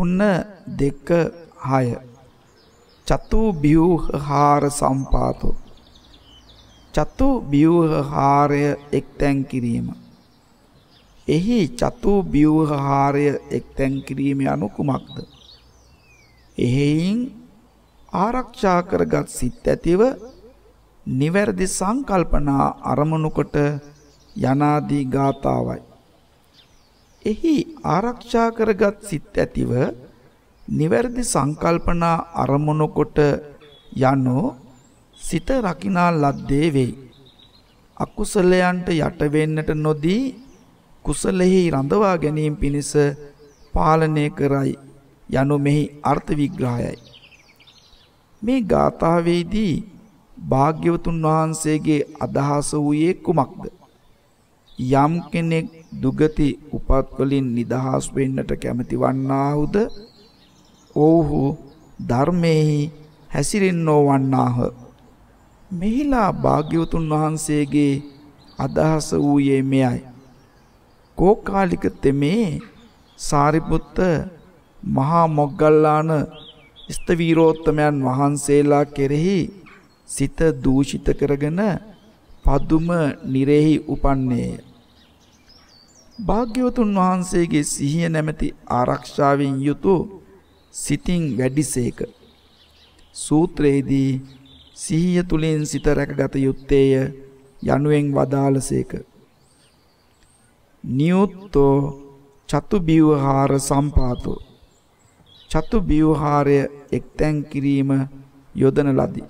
තුන දෙක හය චතු බියුහාර සම්පාතෝ චතු බියුහාරය එක්තැන් කිරීම එහි චතු බියුහාරය එක්තැන් කිරීම යනු කුමක්ද එහෙයින් ආරක්ෂා කරගත් සිත් ඇතිව නිවැරදි සංකල්පනා අරමුණු කොට යනාදී ගාතාවයි එහි ආරක්ෂා කරගත් සිත් ඇතිව නිවැරදි සංකල්පනා අරමුණු කොට යනෝ සිත රකිනා ලද්දේ වෙයි. අකුසලයන්ට යට වෙන්නට නොදී කුසලෙහි රඳවා ගැනීම පිණිස පාලනය කරයි යනු මෙහි අර්ථ විග්‍රහයයි. මේ ගාථාවේදී භාග්‍යවතුන් වහන්සේගේ අදහස වූයේ කුමක්ද? යම් කෙනෙක් දුගති උපත් වලින් නිදහස් වෙන්නට කැමති වන්නාහුද ඔව්හු ධර්මයේ හැසිරෙන්නෝ වන්නාහ මෙහිලා භාග්‍යවතුන් වහන්සේගේ අදහස වූයේ මෙයයි කෝකාලික තෙමේ සාරිපුත්ත මහා මොග්ගල්ලාන ස්තවීරෝත්තමයන් වහන්සේලා කෙරෙහි සිත දූෂිත කරගෙන පදුම නිරෙහි උපන්නේය භාග්‍යවතුන් වහන්සේගේ සිහිය නැමැති ආරක්ෂාවෙන් යුතු සිතින් වැඩිසේක. සූත්‍රයේදී සිහිය තුළින් සිත රැකගත යුත්තේය යනුවෙන් වදාළසේක. නියුත්තෝ චතු බිව්හාර සම්පාතෝ. චතු බිව්හාරය එක්තැන් කිරීම යොදන ලදී.